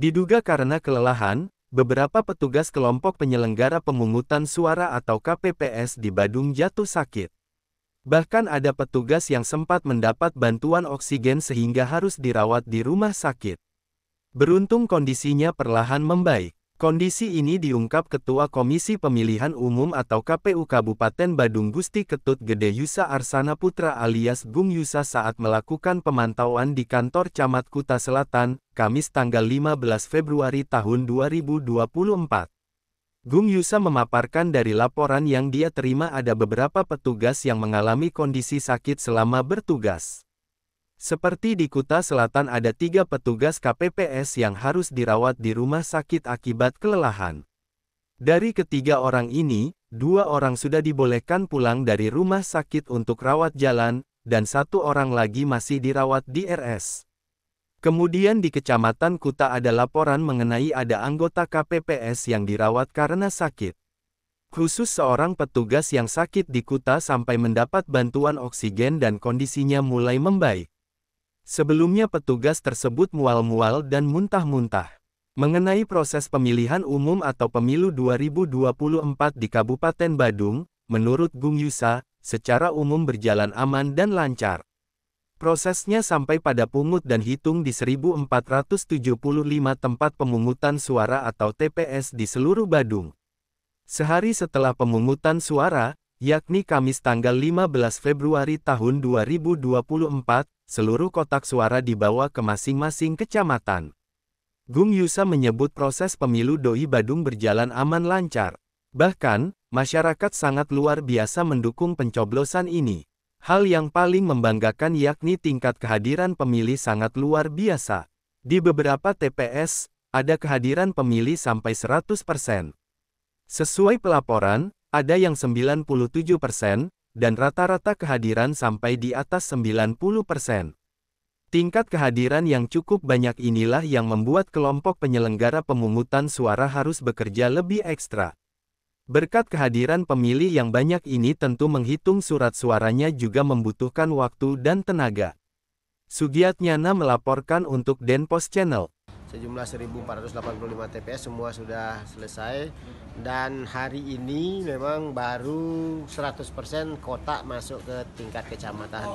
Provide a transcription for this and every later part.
Diduga karena kelelahan, beberapa petugas kelompok penyelenggara pemungutan suara atau KPPS di Badung jatuh sakit. Bahkan ada petugas yang sempat mendapat bantuan oksigen sehingga harus dirawat di rumah sakit. Beruntung kondisinya perlahan membaik. Kondisi ini diungkap Ketua Komisi Pemilihan Umum atau KPU Kabupaten Badung Gusti Ketut Gede Yusa Arsana Putra alias Gung Yusa saat melakukan pemantauan di kantor Camat Kuta Selatan, Kamis tanggal 15 Februari tahun 2024. Gung Yusa memaparkan dari laporan yang dia terima ada beberapa petugas yang mengalami kondisi sakit selama bertugas. Seperti di Kuta Selatan ada tiga petugas KPPS yang harus dirawat di rumah sakit akibat kelelahan. Dari ketiga orang ini, dua orang sudah dibolehkan pulang dari rumah sakit untuk rawat jalan, dan satu orang lagi masih dirawat di RS. Kemudian di Kecamatan Kuta ada laporan mengenai ada anggota KPPS yang dirawat karena sakit. Khusus seorang petugas yang sakit di Kuta sampai mendapat bantuan oksigen dan kondisinya mulai membaik. Sebelumnya petugas tersebut mual-mual dan muntah-muntah. Mengenai proses pemilihan umum atau pemilu 2024 di Kabupaten Badung, menurut Gung Yusa, secara umum berjalan aman dan lancar. Prosesnya sampai pada pungut dan hitung di 1475 tempat pemungutan suara atau TPS di seluruh Badung. Sehari setelah pemungutan suara, yakni Kamis tanggal 15 Februari tahun 2024, seluruh kotak suara dibawa ke masing-masing kecamatan. Gung Yusa menyebut proses pemilu Doi Badung berjalan aman lancar. Bahkan, masyarakat sangat luar biasa mendukung pencoblosan ini. Hal yang paling membanggakan yakni tingkat kehadiran pemilih sangat luar biasa. Di beberapa TPS, ada kehadiran pemilih sampai 100%. Sesuai pelaporan, ada yang 97%, dan rata-rata kehadiran sampai di atas 90%. Tingkat kehadiran yang cukup banyak inilah yang membuat kelompok penyelenggara pemungutan suara harus bekerja lebih ekstra. Berkat kehadiran pemilih yang banyak ini tentu menghitung surat suaranya juga membutuhkan waktu dan tenaga. Sugiatnyana melaporkan untuk Denpos Channel sejumlah 1485 TPS semua sudah selesai dan hari ini memang baru 100% kota masuk ke tingkat kecamatan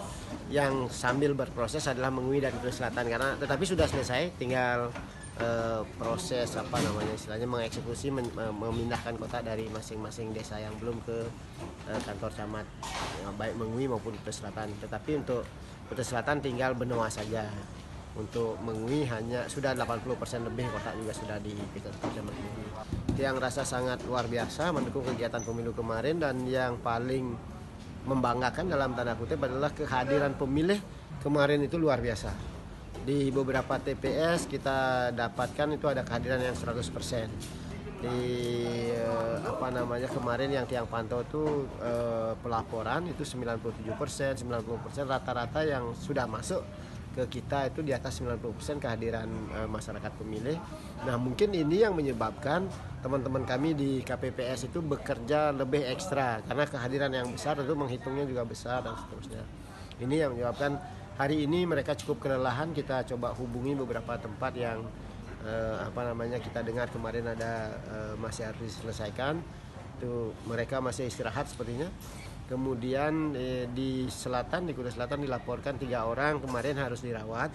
yang sambil berproses adalah mengui dan Kudus Selatan karena tetapi sudah selesai tinggal eh, proses apa namanya istilahnya mengeksekusi men, eh, memindahkan kota dari masing-masing desa yang belum ke eh, kantor camat baik mengui maupun Kudus Selatan tetapi untuk Kudus Selatan tinggal benua saja untuk mengui hanya sudah 80% lebih kotak juga sudah di kita mengui. yang rasa sangat luar biasa mendukung kegiatan pemilu kemarin dan yang paling membanggakan dalam tanda kutip adalah kehadiran pemilih kemarin itu luar biasa. Di beberapa TPS kita dapatkan itu ada kehadiran yang 100% di eh, apa namanya kemarin yang tiang pantau itu eh, pelaporan itu 97 persen 90 persen rata-rata yang sudah masuk ke kita itu di atas 90% kehadiran uh, masyarakat pemilih. Nah, mungkin ini yang menyebabkan teman-teman kami di KPPS itu bekerja lebih ekstra karena kehadiran yang besar itu menghitungnya juga besar dan seterusnya. Ini yang menyebabkan hari ini mereka cukup kelelahan. Kita coba hubungi beberapa tempat yang uh, apa namanya kita dengar kemarin ada uh, eh, masih harus diselesaikan. Itu mereka masih istirahat sepertinya kemudian eh, di selatan di Kudus Selatan dilaporkan tiga orang kemarin harus dirawat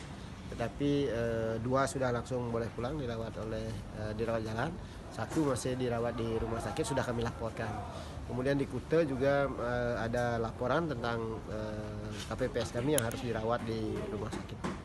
tetapi eh, dua sudah langsung boleh pulang dirawat oleh eh, dirawat jalan satu masih dirawat di rumah sakit sudah kami laporkan kemudian di Kute juga eh, ada laporan tentang eh, KPPS kami yang harus dirawat di rumah sakit.